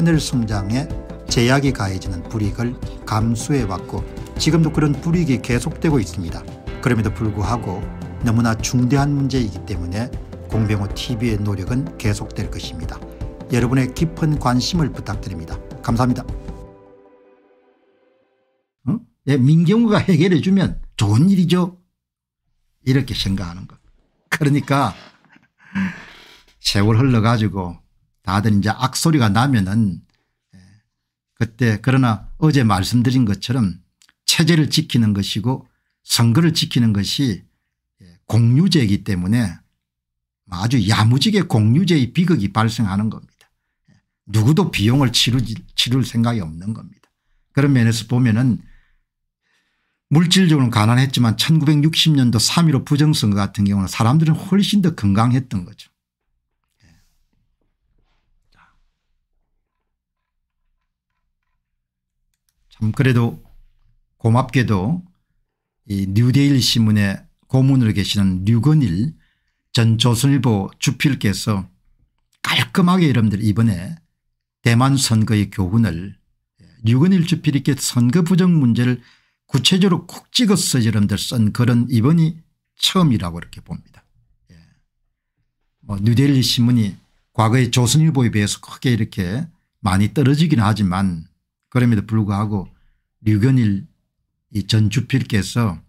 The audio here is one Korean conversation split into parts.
하늘 성장에 제약이 가해지는 불이익을 감수해왔고 지금도 그런 불이익이 계속되고 있습니다. 그럼에도 불구하고 너무나 중대한 문제이기 때문에 공병호 TV의 노력은 계속될 것입니다. 여러분의 깊은 관심을 부탁드립니다. 감사합니다. 어? 예, 민경우가 해결해 주면 좋은 일이죠. 이렇게 생각하는 것. 그러니까 세월 흘러가지고 다들 이제 악소리가 나면은 예, 그때 그러나 어제 말씀드린 것처럼 체제를 지키는 것이고 선거를 지키는 것이 예, 공유제이기 때문에 아주 야무지게 공유제의 비극이 발생하는 겁니다. 예, 누구도 비용을 치루, 를 생각이 없는 겁니다. 그런 면에서 보면은 물질적으로는 가난했지만 1960년도 3.15 부정선거 같은 경우는 사람들은 훨씬 더 건강했던 거죠. 참 음, 그래도 고맙게도 이 뉴데일 신문의 고문으로 계시는 류건일 전 조선일보 주필께서 깔끔하게 여러분들 이번에 대만 선거의 교훈을 예, 류건일 주필 이렇게 선거 부정 문제를 구체적으로 콕 찍어서 여러분들 쓴 그런 이번이 처음이라고 이렇게 봅니다. 예. 뭐 뉴델리 신문이 과거의 조선일보에 비해서 크게 이렇게 많이 떨어지긴 하지만 그럼에도 불구하고 류견일 전 주필께서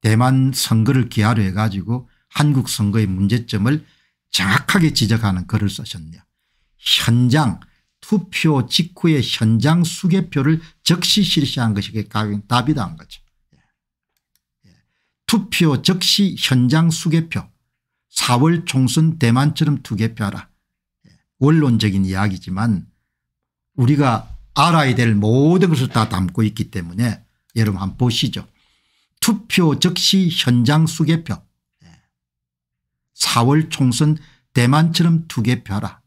대만 선거를 기하로 해가지고 한국 선거의 문제점을 정확하게 지적하는 글을 쓰셨네요. 현장 투표 직후에 현장 수개표를 즉시 실시한 것이 답이다 한 거죠. 예. 투표 즉시 현장 수개표 4월 총선 대만처럼 투개표하라. 예. 원론적인 이야기지만 우리가 알아야 될 모든 것을 다 담고 있기 때문에 여러분 한번 보시죠. 투표 즉시 현장 수개표 4월 예. 총선 대만처럼 투개표하라.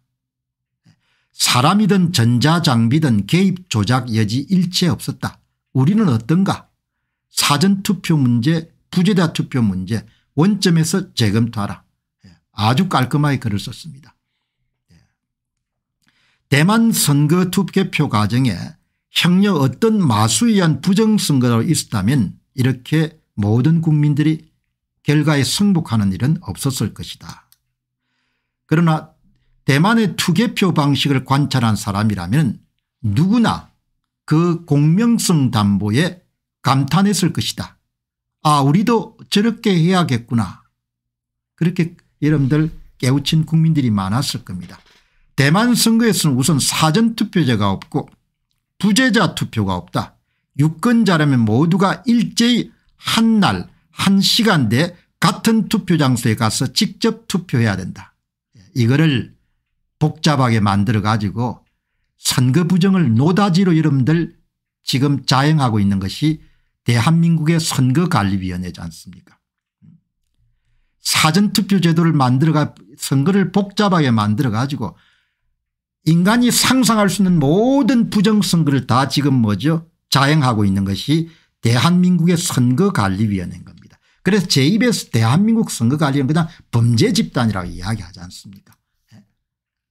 예. 사람이든 전자장비든 개입 조작 여지 일체 없었다. 우리는 어떤가 사전투표 문제 부재자 투표 문제 원점에서 재검토하라. 예. 아주 깔끔하게 글을 썼습니다. 대만 선거 투표표 과정에 형여 어떤 마수에 의한 부정선거로 있었다면 이렇게 모든 국민들이 결과에 승복하는 일은 없었을 것이다. 그러나 대만의 투개표 방식을 관찰한 사람이라면 누구나 그 공명성 담보에 감탄했을 것이다. 아 우리도 저렇게 해야겠구나. 그렇게 여러분들 깨우친 국민들이 많았을 겁니다. 대만 선거에서는 우선 사전투표제가 없고 부재자 투표가 없다. 유권자라면 모두가 일제히 한 날 한 시간대 같은 투표장소에 가서 직접 투표해야 된다. 이거를 복잡하게 만들어 가지고 선거 부정을 노다지로 여러분들 지금 자행하고 있는 것이 대한민국의 선거관리위원회지 않습니까 사전투표 제도를 만들어가 선거를 복잡하게 만들어 가지고 인간이 상상할 수 있는 모든 부정선거를 다 지금 뭐죠 자행하고 있는 것이 대한민국의 선거관리위원회인 겁니다. 그래서 제 입에서 대한민국 선거관리위원회 는 그냥 범죄 집단이라고 이야기하지 않습니까 예.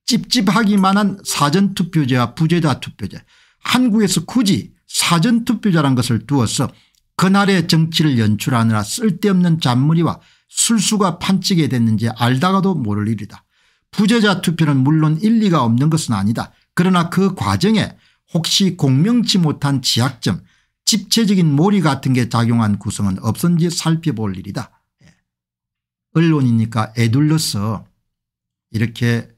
찝찝하기만한 사전투표제와 부재자 투표제 한국에서 굳이 사전투표자란 것을 두어서 그날의 정치를 연출하느라 쓸데없는 잔머리와 술수가 판치게 됐는지 알다가도 모를 일이다. 부재자 투표는 물론 일리가 없는 것은 아니다. 그러나 그 과정에 혹시 공명치 못한 지약점 집체적인 몰이 같은 게 작용한 구성은 없은지 살펴볼 일이다. 예. 언론이니까 애둘러서 이렇게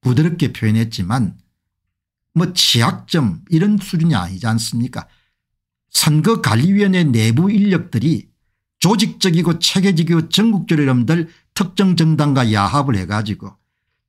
부드럽게 표현했지만 뭐 취약점 이런 수준이 아니지 않습니까 선거관리위원회 내부 인력들이 조직적이고 체계적이고 전국적으로 여러분들 특정 정당과 야합을 해가지고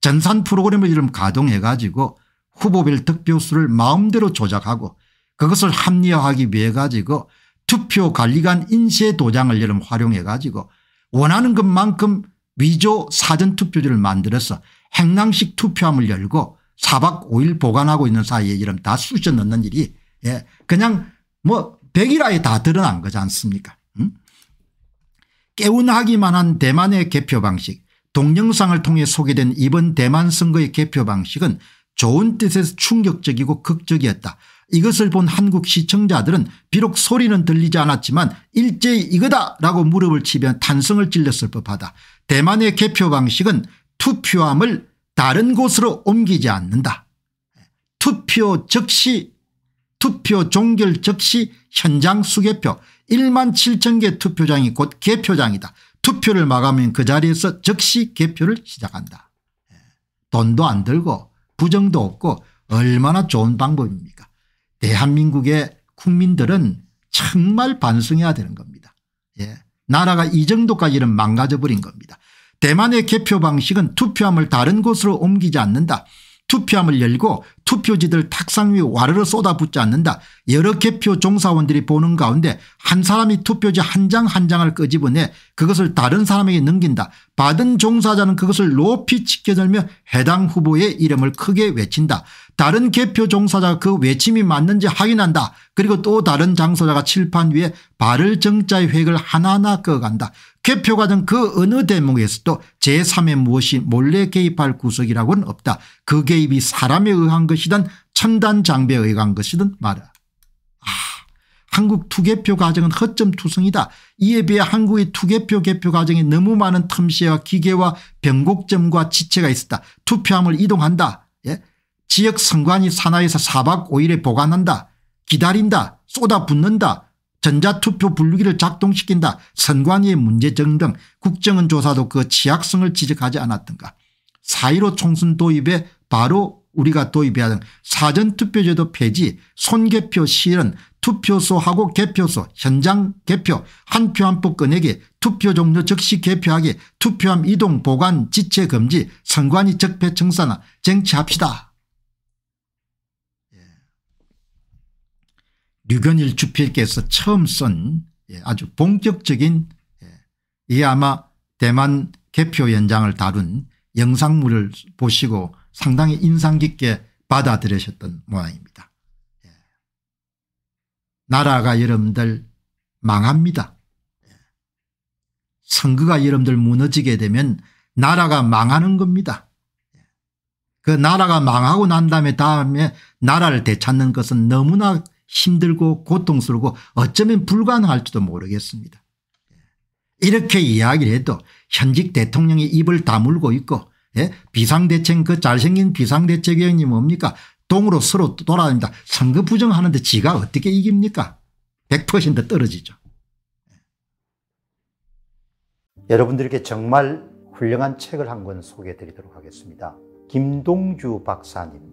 전산 프로그램을 이름 가동해 가지고 후보별 득표수를 마음대로 조작하고 그것을 합리화하기 위해 가지고 투표 관리관 인쇄 도장을 이름 활용해 가지고 원하는 것만큼 위조 사전투표지를 만들어서 행랑식 투표함을 열고 4박 5일 보관하고 있는 사이에 이름 다 쑤셔 넣는 일이 예 그냥 뭐백일 안에 다 드러난 거지 않습니까 음? 깨운하기만 한 대만의 개표 방식 동영상을 통해 소개된 이번 대만 선거의 개표 방식은 좋은 뜻에서 충격적이고 극적이었다. 이것을 본 한국 시청자들은 비록 소리는 들리지 않았지만 일제히 이거다 라고 무릎을 치며 탄성을 찔렸을 법하다. 대만의 개표 방식은 투표함을 다른 곳으로 옮기지 않는다. 투표 즉시 투표 종결 즉시 현장 수개표 1만 7천 개 투표장이 곧 개표장이다. 투표를 마감인그 자리에서 즉시 개표를 시작한다. 예. 돈도 안 들고 부정도 없고 얼마나 좋은 방법입니까 대한민국의 국민들은 정말 반성해야 되는 겁니다. 예. 나라가 이 정도까지는 망가져버린 겁니다. 대만의 개표 방식은 투표함을 다른 곳으로 옮기지 않는다. 투표함을 열고 투표지들 탁상 위 와르르 쏟아붓지 않는다. 여러 개표 종사원들이 보는 가운데 한 사람이 투표지 한 장한 한 장을 끄집어내 그것을 다른 사람에게 넘긴다. 받은 종사자는 그것을 높이 치켜들며 해당 후보의 이름을 크게 외친다. 다른 개표 종사자가 그 외침이 맞는지 확인한다. 그리고 또 다른 장소자가 칠판 위에 발을 정자의 획을 하나하나 끄어간다. 개표가 된그 어느 대목에서도 제3의 무엇이 몰래 개입할 구석이라고는 없다. 그 개입이 사람에 의한 것이든 첨단장비에 의한 것이든 말아야 아, 한국 투개표 과정은 허점투성이다. 이에 비해 한국의 투개표 개표 과정에 너무 많은 틈새와 기계와 변곡점과 지체가 있었다. 투표함을 이동한다. 예? 지역 선관위 산하에서 4박 5일에 보관한다. 기다린다. 쏟아붓는다. 전자투표 분류기를 작동시킨다 선관위의 문제점등 국정원 조사도 그 취약성을 지적하지 않았던가 4.15 총선 도입에 바로 우리가 도입해야 하는 사전투표제도 폐지 손개표 실은 투표소하고 개표소 현장 개표 한표한표 꺼내기 투표 종료 즉시 개표하기 투표함 이동 보관 지체 금지 선관위 적폐 청산화 쟁취합시다. 류건일 주필께서 처음 쓴 예, 아주 본격적인 예, 이게 아마 대만 개표 연장을 다룬 영상물을 보시고 상당히 인상 깊게 받아들이셨던 모양입니다. 예. 나라가 여러분들 망합니다. 선거가 여러분들 무너지게 되면 나라가 망하는 겁니다. 그 나라가 망하고 난 다음에 다음에 나라를 되찾는 것은 너무나 힘들고 고통스럽고 어쩌면 불가능할지도 모르겠습니다. 예. 이렇게 이야기를 해도 현직 대통령이 입을 다물고 있고 예? 비상대책 그 잘생긴 비상대책위원이 뭡니까 동으로 서로 돌아다닙니다. 선거 부정하는데 지가 어떻게 이깁니까 100% 떨어지죠. 예. 여러분들께 정말 훌륭한 책을 한 권 소개해 드리도록 하겠습니다. 김동주 박사님